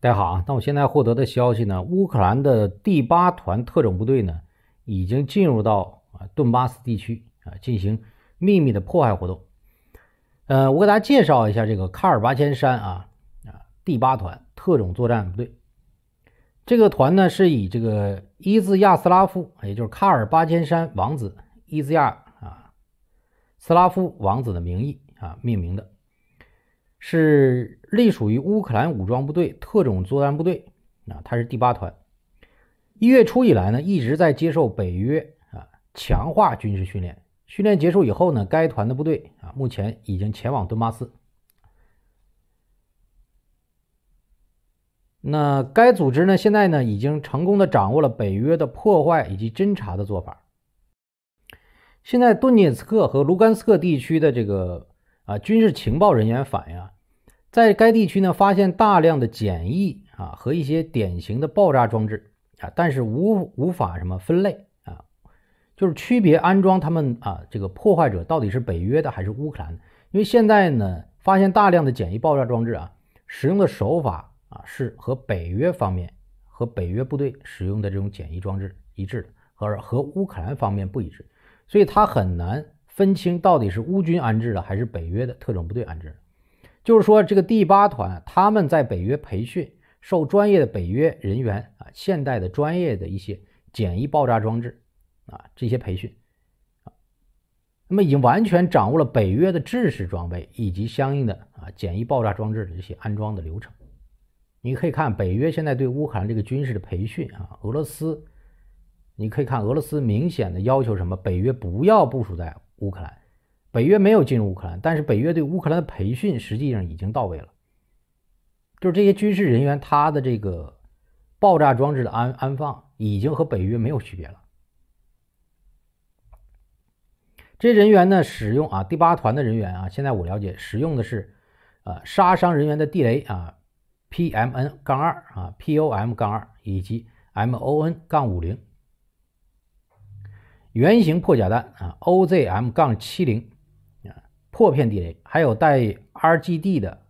大家好啊！那我现在获得的消息呢，乌克兰的第八团特种部队呢，已经进入到啊顿巴斯地区啊，进行秘密的迫害活动。呃，我给大家介绍一下这个卡尔巴千山啊啊第八团特种作战部队，这个团呢是以这个伊兹亚斯拉夫，也就是卡尔巴千山王子伊兹亚啊斯拉夫王子的名义啊命名的。是隶属于乌克兰武装部队特种作战部队，啊，它是第八团。一月初以来呢，一直在接受北约啊强化军事训练。训练结束以后呢，该团的部队啊，目前已经前往顿巴斯。那该组织呢，现在呢，已经成功的掌握了北约的破坏以及侦查的做法。现在顿涅茨克和卢甘斯克地区的这个。啊，军事情报人员反映啊，在该地区呢发现大量的简易啊和一些典型的爆炸装置啊，但是无无法什么分类啊，就是区别安装他们啊这个破坏者到底是北约的还是乌克兰，因为现在呢发现大量的简易爆炸装置啊，使用的手法啊是和北约方面和北约部队使用的这种简易装置一致，的，和和乌克兰方面不一致，所以他很难。分清到底是乌军安置的，还是北约的特种部队安置的？就是说，这个第八团他们在北约培训，受专业的北约人员啊，现代的专业的一些简易爆炸装置啊这些培训啊，那么已经完全掌握了北约的制式装备以及相应的啊简易爆炸装置的这些安装的流程。你可以看北约现在对乌克兰这个军事的培训啊，俄罗斯，你可以看俄罗斯明显的要求什么，北约不要部署在。乌克兰，北约没有进入乌克兰，但是北约对乌克兰的培训实际上已经到位了。就是这些军事人员，他的这个爆炸装置的安安放已经和北约没有区别了。这人员呢，使用啊第八团的人员啊，现在我了解使用的是呃杀伤人员的地雷啊，P M N 杠二啊，P O M 杠二以及 M O N 杠五零。圆形破甲弹啊，OZM-70 啊，破片地雷，还有带 RGD 的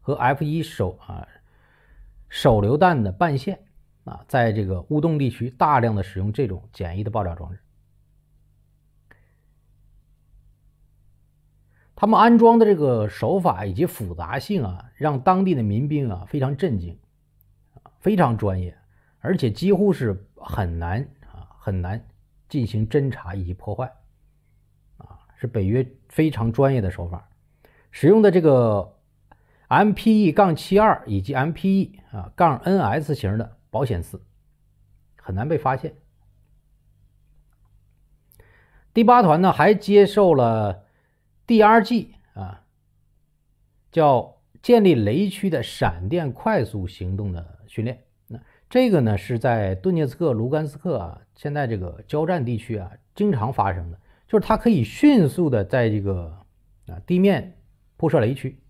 和 F1 手啊手榴弹的半线啊，在这个乌东地区大量的使用这种简易的爆炸装置。他们安装的这个手法以及复杂性啊，让当地的民兵啊非常震惊，非常专业，而且几乎是很难啊，很难。进行侦查以及破坏，啊，是北约非常专业的手法，使用的这个 MPE-72 杠以及 MPE 啊杠 -NS 型的保险丝，很难被发现。第八团呢，还接受了 DRG 啊，叫建立雷区的闪电快速行动的训练。这个呢是在顿涅茨克、卢甘斯克啊，现在这个交战地区啊，经常发生的，就是它可以迅速的在这个啊地面铺设雷区，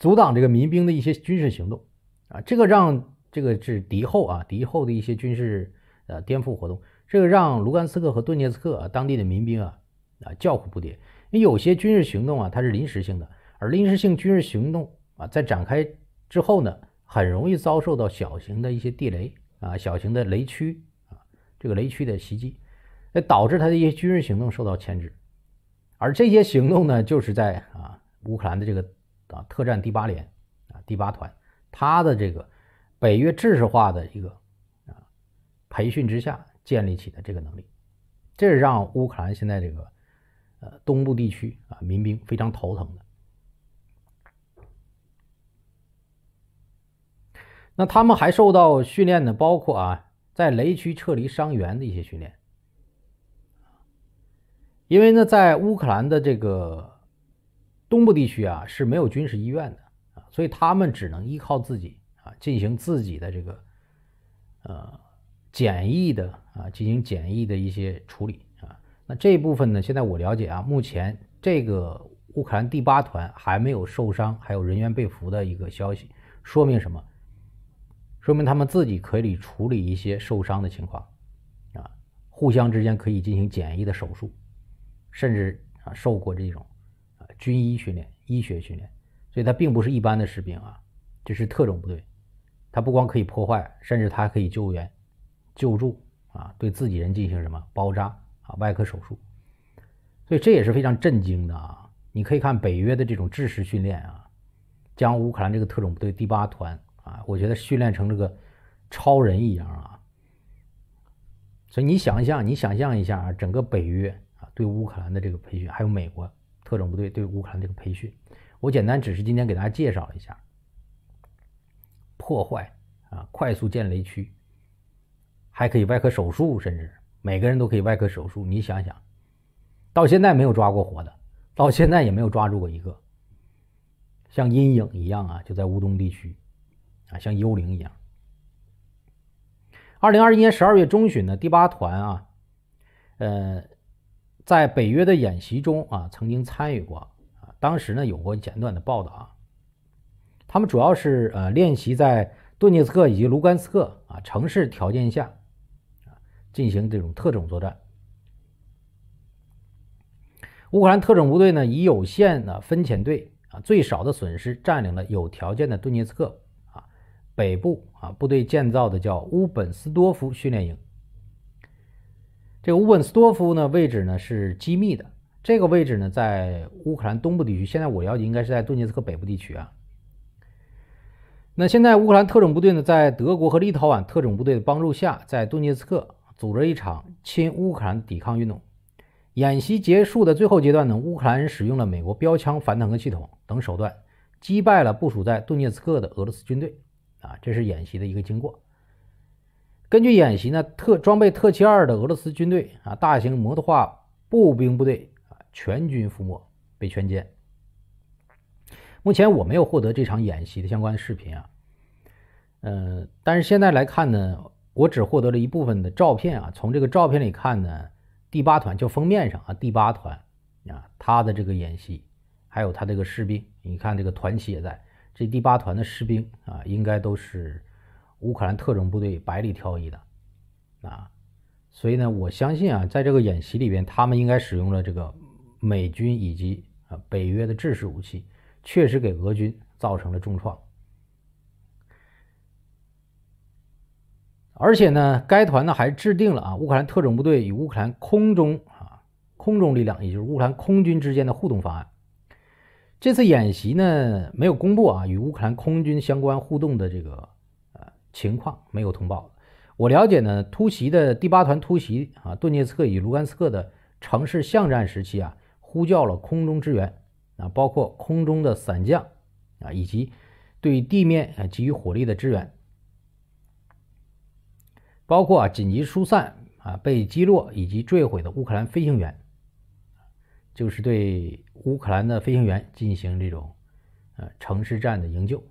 阻挡这个民兵的一些军事行动啊。这个让这个是敌后啊，敌后的一些军事呃颠覆活动，这个让卢甘斯克和顿涅茨克啊当地的民兵啊啊叫苦不迭。因为有些军事行动啊，它是临时性的，而临时性军事行动啊，在展开之后呢。很容易遭受到小型的一些地雷啊、小型的雷区啊，这个雷区的袭击，那导致他的一些军事行动受到牵制。而这些行动呢，就是在啊乌克兰的这个啊特战第八连啊第八团，他的这个北约制式化的一个啊培训之下建立起的这个能力，这让乌克兰现在这个呃东部地区啊民兵非常头疼的。那他们还受到训练的，包括啊，在雷区撤离伤员的一些训练，因为呢，在乌克兰的这个东部地区啊是没有军事医院的啊，所以他们只能依靠自己啊，进行自己的这个呃简易的啊，进行简易的一些处理啊。那这一部分呢，现在我了解啊，目前这个乌克兰第八团还没有受伤，还有人员被俘的一个消息，说明什么？说明他们自己可以处理一些受伤的情况，啊，互相之间可以进行简易的手术，甚至啊受过这种啊军医训练、医学训练，所以他并不是一般的士兵啊，这是特种部队，他不光可以破坏，甚至他还可以救援、救助啊，对自己人进行什么包扎啊、外科手术，所以这也是非常震惊的啊！你可以看北约的这种知识训练啊，将乌克兰这个特种部队第八团。啊，我觉得训练成这个超人一样啊，所以你想象，你想象一下啊，整个北约啊对乌克兰的这个培训，还有美国特种部队对乌克兰这个培训，我简单只是今天给大家介绍了一下，破坏啊，快速建雷区，还可以外科手术，甚至每个人都可以外科手术。你想想，到现在没有抓过活的，到现在也没有抓住过一个，像阴影一样啊，就在乌东地区。啊，像幽灵一样。二零二一年十二月中旬呢，第八团啊，呃，在北约的演习中啊，曾经参与过啊。当时呢，有过简短的报道啊。他们主要是呃练习在顿涅茨克以及卢甘斯克啊城市条件下啊进行这种特种作战。乌克兰特种部队呢，以有限的分遣队啊，最少的损失占领了有条件的顿涅茨克。北部啊，部队建造的叫乌本斯多夫训练营。这个乌本斯多夫呢，位置呢是机密的。这个位置呢，在乌克兰东部地区，现在我了解应该是在顿涅茨克北部地区啊。那现在乌克兰特种部队呢，在德国和立陶宛特种部队的帮助下，在顿涅茨克组织一场亲乌克兰抵抗运动。演习结束的最后阶段呢，乌克兰使用了美国标枪反坦克系统等手段，击败了部署在顿涅茨克的俄罗斯军队。啊，这是演习的一个经过。根据演习呢，特装备特七二的俄罗斯军队啊，大型摩托化步兵部队啊，全军覆没，被全歼。目前我没有获得这场演习的相关视频啊，嗯，但是现在来看呢，我只获得了一部分的照片啊。从这个照片里看呢，第八团，就封面上啊，第八团啊，他的这个演习，还有他这个士兵，你看这个团旗也在。这第八团的士兵啊，应该都是乌克兰特种部队百里挑一的啊，所以呢，我相信啊，在这个演习里边，他们应该使用了这个美军以及啊北约的制式武器，确实给俄军造成了重创。而且呢，该团呢还制定了啊乌克兰特种部队与乌克兰空中啊空中力量，也就是乌克兰空军之间的互动方案。这次演习呢没有公布啊，与乌克兰空军相关互动的这个呃情况没有通报。我了解呢，突袭的第八团突袭啊顿涅茨克与卢甘斯克的城市巷战时期啊，呼叫了空中支援啊，包括空中的伞降啊，以及对地面给予火力的支援，包括紧急疏散啊被击落以及坠毁的乌克兰飞行员。就是对乌克兰的飞行员进行这种呃城市战的营救。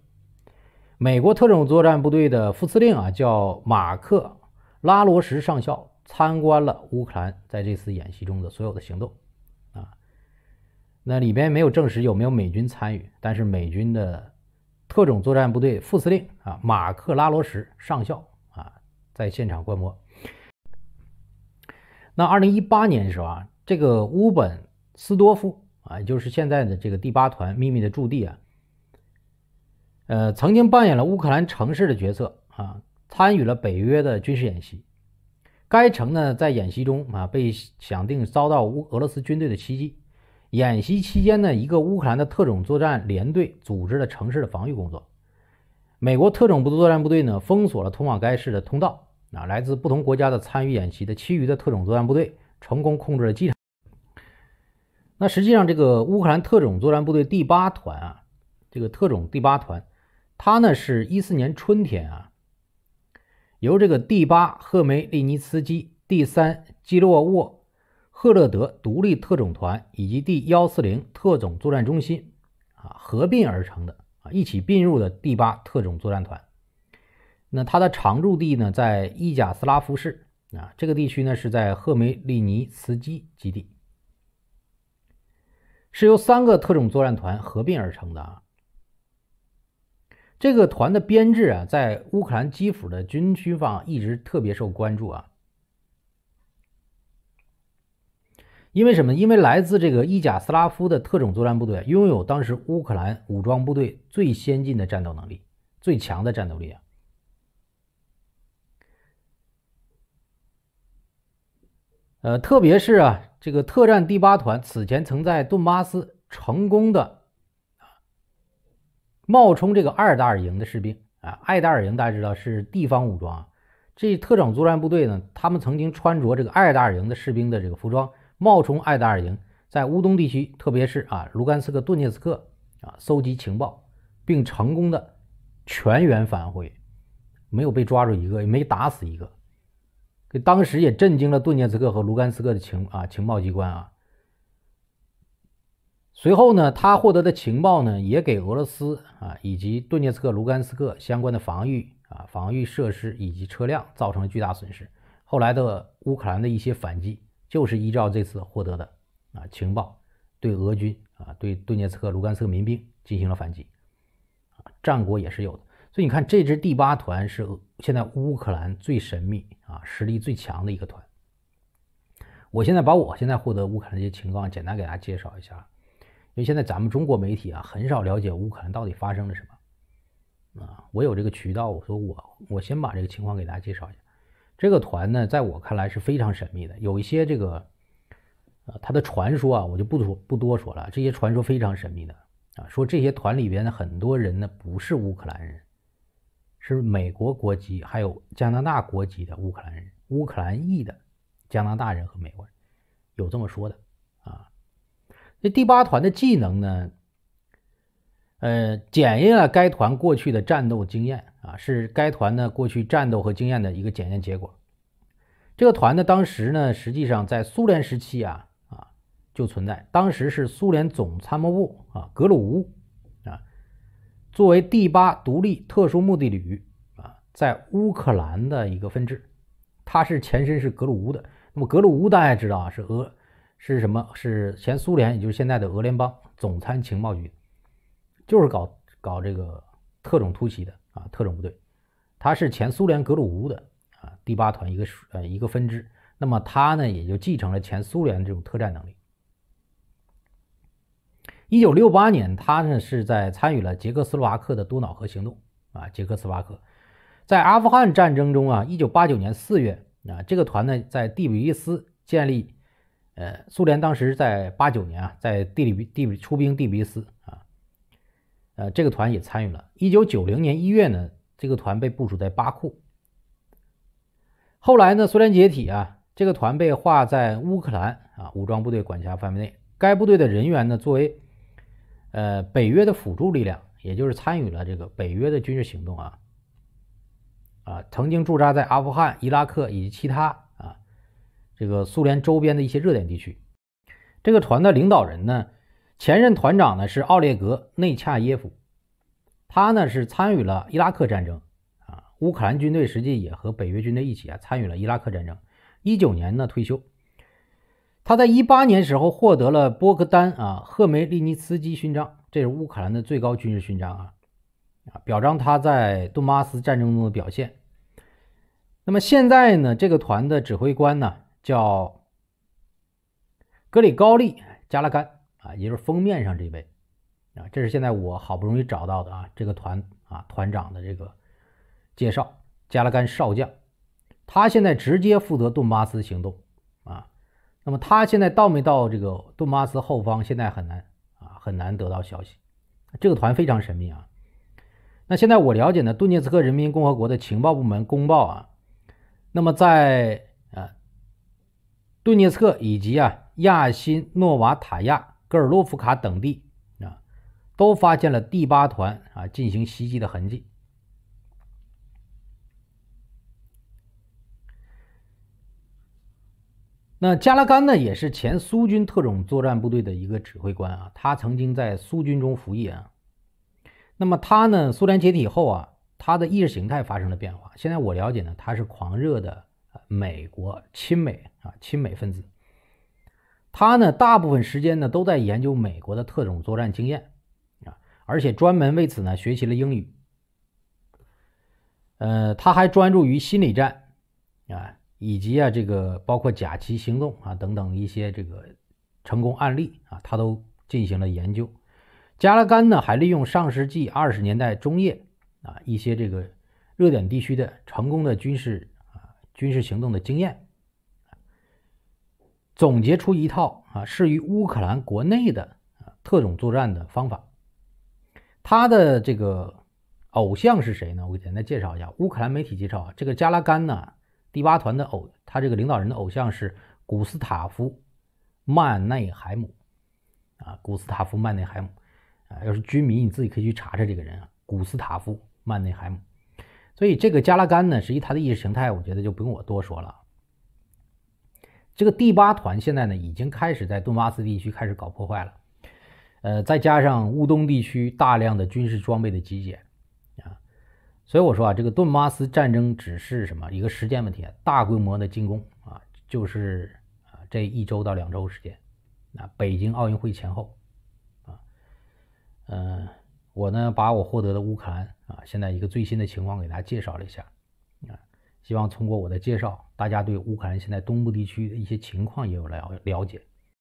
美国特种作战部队的副司令啊，叫马克拉罗什上校，参观了乌克兰在这次演习中的所有的行动啊。那里边没有证实有没有美军参与，但是美军的特种作战部队副司令啊，马克拉罗什上校啊，在现场观摩。那二零一八年的时候啊，这个乌本。斯多夫啊，就是现在的这个第八团秘密的驻地啊，呃，曾经扮演了乌克兰城市的角色啊，参与了北约的军事演习。该城呢，在演习中啊，被想定遭到乌俄罗斯军队的袭击。演习期间呢，一个乌克兰的特种作战连队组织了城市的防御工作。美国特种部队作战部队呢，封锁了通往该市的通道。啊，来自不同国家的参与演习的其余的特种作战部队成功控制了机场。那实际上，这个乌克兰特种作战部队第八团啊，这个特种第八团，它呢是一四年春天啊，由这个第八赫梅利尼茨基、第三基洛沃赫勒德独立特种团以及第幺四零特种作战中心啊合并而成的啊，一起并入的第八特种作战团。那它的常驻地呢在伊贾斯拉夫市啊，这个地区呢是在赫梅利尼茨基基地。是由三个特种作战团合并而成的啊。这个团的编制啊，在乌克兰基辅的军区方一直特别受关注啊。因为什么？因为来自这个伊甲斯拉夫的特种作战部队，拥有当时乌克兰武装部队最先进的战斗能力、最强的战斗力啊。呃，特别是啊。这个特战第八团此前曾在顿巴斯成功的，冒充这个艾达尔营的士兵啊，艾达尔营大家知道是地方武装啊，这特种作战部队呢，他们曾经穿着这个艾达尔营的士兵的这个服装，冒充艾达尔营，在乌东地区，特别是啊，卢甘斯克、顿涅茨克啊，搜集情报，并成功的全员返回，没有被抓住一个，也没打死一个。当时也震惊了顿涅茨克和卢甘斯克的情啊情报机关啊。随后呢，他获得的情报呢，也给俄罗斯啊以及顿涅茨克、卢甘斯克相关的防御啊防御设施以及车辆造成了巨大损失。后来的乌克兰的一些反击，就是依照这次获得的啊情报，对俄军啊对顿涅茨克、卢甘斯克民兵进行了反击。啊，战果也是有的。所以你看，这支第八团是现在乌克兰最神秘。啊，实力最强的一个团。我现在把我现在获得乌克兰这些情况简单给大家介绍一下，因为现在咱们中国媒体啊，很少了解乌克兰到底发生了什么。啊，我有这个渠道，我说我我先把这个情况给大家介绍一下。这个团呢，在我看来是非常神秘的，有一些这个呃，它的传说啊，我就不多不多说了，这些传说非常神秘的啊，说这些团里边的很多人呢不是乌克兰人。是美国国籍，还有加拿大国籍的乌克兰人，乌克兰裔的加拿大人和美国人，有这么说的啊。这第八团的技能呢，呃，检验了该团过去的战斗经验啊，是该团呢过去战斗和经验的一个检验结果。这个团呢，当时呢，实际上在苏联时期啊啊就存在，当时是苏联总参谋部啊格鲁。乌作为第八独立特殊目的旅啊，在乌克兰的一个分支，它是前身是格鲁乌的。那么格鲁乌大家知道啊，是俄是什么？是前苏联，也就是现在的俄联邦总参情报局，就是搞搞这个特种突袭的啊，特种部队。它是前苏联格鲁乌的啊第八团一个呃一个分支。那么它呢，也就继承了前苏联这种特战能力。一九六八年，他呢是在参与了捷克斯洛伐克的多瑙河行动啊。捷克斯洛伐克在阿富汗战争中啊，一九八九年四月啊，这个团呢在第比利斯建立。呃，苏联当时在八九年啊，在地理地出兵第比利斯啊，呃，这个团也参与了。一九九零年一月呢，这个团被部署在巴库。后来呢，苏联解体啊，这个团被划在乌克兰啊武装部队管辖范围内。该部队的人员呢，作为。呃，北约的辅助力量，也就是参与了这个北约的军事行动啊，啊，曾经驻扎在阿富汗、伊拉克以及其他啊这个苏联周边的一些热点地区。这个团的领导人呢，前任团长呢是奥列格内恰耶夫，他呢是参与了伊拉克战争啊，乌克兰军队实际也和北约军队一起啊参与了伊拉克战争。一九年呢退休。他在一八年时候获得了波克丹啊赫梅利尼茨基勋章，这是乌克兰的最高军事勋章啊啊，表彰他在顿巴斯战争中的表现。那么现在呢，这个团的指挥官呢叫格里高利加拉甘啊，也就是封面上这位啊，这是现在我好不容易找到的啊，这个团啊团长的这个介绍，加拉甘少将，他现在直接负责顿巴斯行动。那么他现在到没到这个顿巴斯后方？现在很难啊，很难得到消息。这个团非常神秘啊。那现在我了解呢，顿涅茨克人民共和国的情报部门公报啊，那么在啊顿涅茨克以及啊亚辛诺瓦塔亚、格尔洛夫卡等地啊，都发现了第八团啊进行袭击的痕迹。那加拉干呢，也是前苏军特种作战部队的一个指挥官啊，他曾经在苏军中服役啊。那么他呢，苏联解体后啊，他的意识形态发生了变化。现在我了解呢，他是狂热的美国亲美啊，亲美分子。他呢，大部分时间呢都在研究美国的特种作战经验啊，而且专门为此呢学习了英语。呃，他还专注于心理战啊。以及啊，这个包括“假旗行动”啊等等一些这个成功案例啊，他都进行了研究。加拉干呢，还利用上世纪二十年代中叶啊一些这个热点地区的成功的军事啊军事行动的经验，总结出一套啊适于乌克兰国内的啊特种作战的方法。他的这个偶像是谁呢？我给大家介绍一下。乌克兰媒体介绍，啊，这个加拉干呢。第八团的偶，他这个领导人的偶像是古斯塔夫·曼内海姆，啊，古斯塔夫·曼内海姆，啊，要是军迷你自己可以去查查这个人啊，古斯塔夫·曼内海姆。所以这个加拉干呢，实际他的意识形态，我觉得就不用我多说了。这个第八团现在呢，已经开始在顿巴斯地区开始搞破坏了，呃，再加上乌东地区大量的军事装备的集结。所以我说啊，这个顿巴斯战争只是什么一个时间问题啊？大规模的进攻啊，就是啊这一周到两周时间。啊，北京奥运会前后啊，嗯，我呢把我获得的乌克兰啊现在一个最新的情况给大家介绍了一下啊，希望通过我的介绍，大家对乌克兰现在东部地区的一些情况也有了了解。